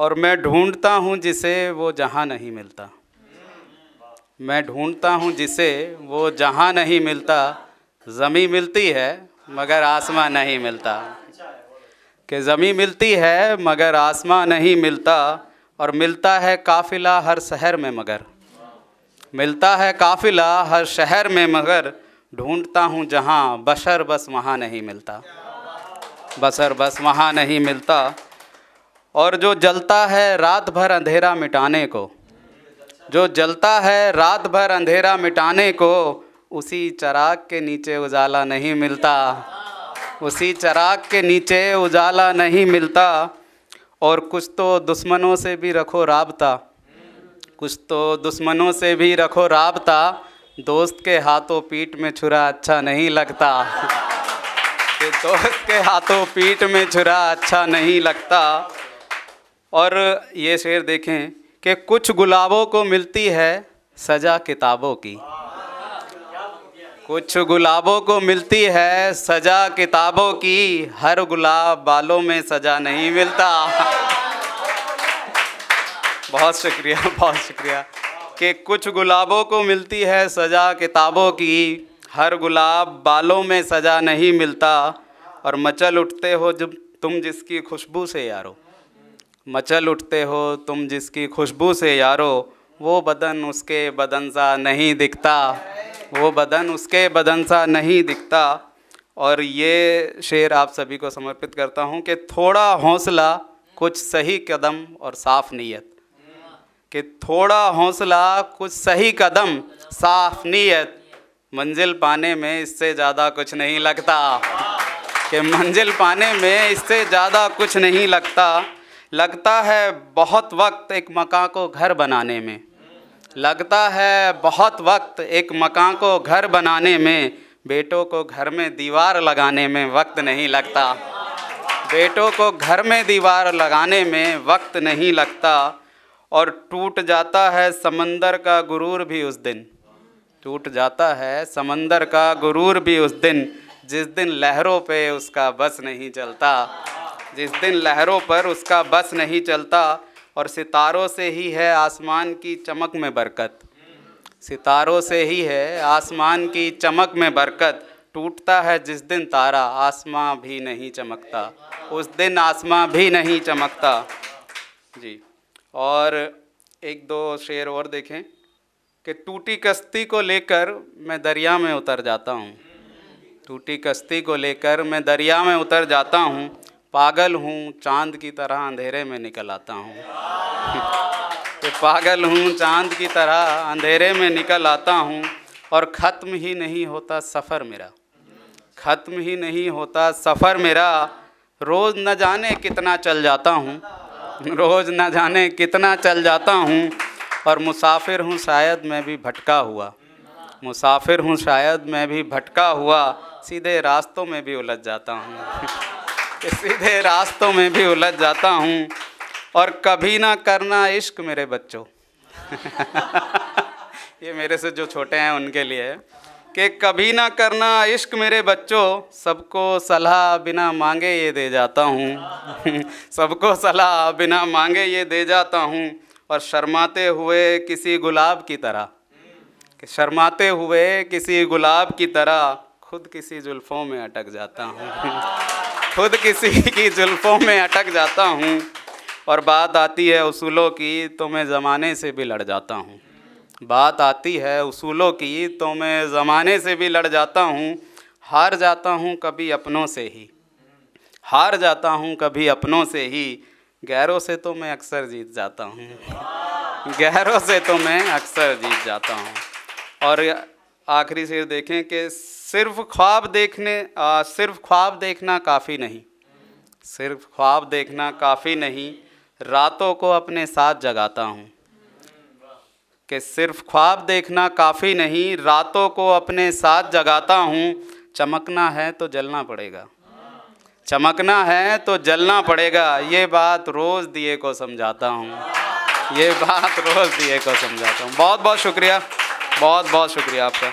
और मैं ढूंढता हूँ जिसे वो जहाँ नहीं मिलता मैं ढूंढता हूँ जिसे वो जहाँ नहीं मिलता ज़मी मिलती है मगर आसमां नहीं मिलता कि ज़मी मिलती है मगर आसमां नहीं मिलता और मिलता है काफिला हर शहर में मगर मिलता है काफिला हर शहर में मगर ढूंढता हूँ जहाँ बशर बस वहाँ नहीं मिलता बशर बस वहाँ नहीं मिलता और जो जलता है रात भर अंधेरा मिटाने को जो जलता है रात भर अंधेरा मिटाने को उसी चराग के नीचे उजाला नहीं मिलता उसी चराग के नीचे उजाला नहीं मिलता और कुछ तो दुश्मनों से भी रखो राबता कुछ तो दुश्मनों से भी रखो राबता दोस्त के हाथों पीठ में छुरा अच्छा नहीं लगता दोस्त के हाथों पीठ में छुरा अच्छा नहीं लगता और ये शेर देखें कि कुछ गुलाबों को मिलती है सजा किताबों की कुछ गुलाबों को मिलती है सजा किताबों की हर गुलाब बालों में सजा नहीं मिलता बहुत शुक्रिया बहुत शुक्रिया कि कुछ गुलाबों को मिलती है सजा किताबों की हर गुलाब बालों में सजा नहीं मिलता और मचल उठते हो जब तुम जिसकी खुशबू से यारो मचल उठते हो तुम जिसकी खुशबू से यारो वो बदन उसके बदन सा नहीं दिखता वो बदन उसके बदन सा नहीं दिखता और ये शेर आप सभी को समर्पित करता हूँ कि थोड़ा हौसला कुछ सही कदम और साफ़ नीयत कि थोड़ा हौसला कुछ सही कदम साफ़ नीयत मंजिल पाने में इससे ज़्यादा कुछ नहीं लगता कि मंजिल पाने में इससे ज़्यादा कुछ नहीं लगता लगता है बहुत वक्त एक मकान को घर बनाने में लगता है बहुत वक्त एक मकान को घर बनाने में बेटों को घर में दीवार लगाने में वक्त नहीं लगता बेटों को घर में दीवार लगाने में वक्त नहीं लगता और टूट जाता है समंदर का गुरूर भी उस दिन टूट जाता है समंदर का गुरूर भी उस दिन जिस दिन लहरों पे उसका बस नहीं चलता जिस दिन लहरों पर उसका बस नहीं चलता और सितारों से ही है आसमान की चमक में बरकत सितारों से ही है आसमान की चमक में बरकत टूटता है जिस दिन तारा आसमां भी नहीं चमकता उस दिन आसमां भी नहीं चमकता जी और एक दो शेर और देखें कि टूटी कश्ती को लेकर मैं दरिया में उतर जाता हूँ टूटी कश्ती को लेकर मैं दरिया में उतर जाता हूँ पागल हूँ चांद की तरह अंधेरे में निकल आता हूँ पागल हूँ चांद की तरह अंधेरे में निकल आता हूँ और ख़त्म ही नहीं होता सफ़र मेरा ख़त्म ही नहीं होता सफ़र मेरा रोज़ न जाने कितना चल जाता हूँ रोज़ न जाने कितना चल जाता हूँ और मुसाफिर हूँ शायद मैं भी भटका हुआ मुसाफिर हूँ शायद मैं भी भटका हुआ सीधे रास्तों में भी उलझ जाता हूँ कि सीधे रास्तों में भी उलझ जाता हूँ और कभी ना करना इश्क मेरे बच्चों ये मेरे से जो छोटे हैं उनके लिए कि कभी ना करना इश्क मेरे बच्चों सबको सलाह बिना मांगे ये दे जाता हूँ सबको सलाह बिना मांगे ये दे जाता हूँ और शर्माते हुए किसी गुलाब की तरह कि शर्माते हुए किसी गुलाब की तरह खुद किसी जुल्फ़ों में अटक जाता हूँ खुद किसी की जुल्फों में अटक जाता हूँ और बात आती है उसूलों की तो मैं ज़माने से भी लड़ जाता हूँ बात आती है उसूलों की तो मैं ज़माने से भी लड़ जाता हूँ हार जाता हूँ कभी अपनों से ही हार जाता हूँ कभी अपनों से ही गैरों से तो मैं अक्सर जीत जाता हूँ गैरों से तो मैं अक्सर जीत जाता हूँ और आखिरी शेर देखें कि सिर्फ ख्वाब देखने आ, सिर्फ ख्वाब देखना काफ़ी नहीं सिर्फ ख्वाब देखना काफ़ी नहीं रातों को अपने साथ जगाता हूँ कि सिर्फ ख्वाब देखना काफ़ी नहीं रातों को अपने साथ जगाता हूँ चमकना है तो जलना पड़ेगा चमकना है तो जलना पड़ेगा ये बात रोज़ दिए को समझाता हूँ ये बात रोज़ दिए को समझाता हूँ बहुत बहुत शुक्रिया बहुत बहुत शुक्रिया आपका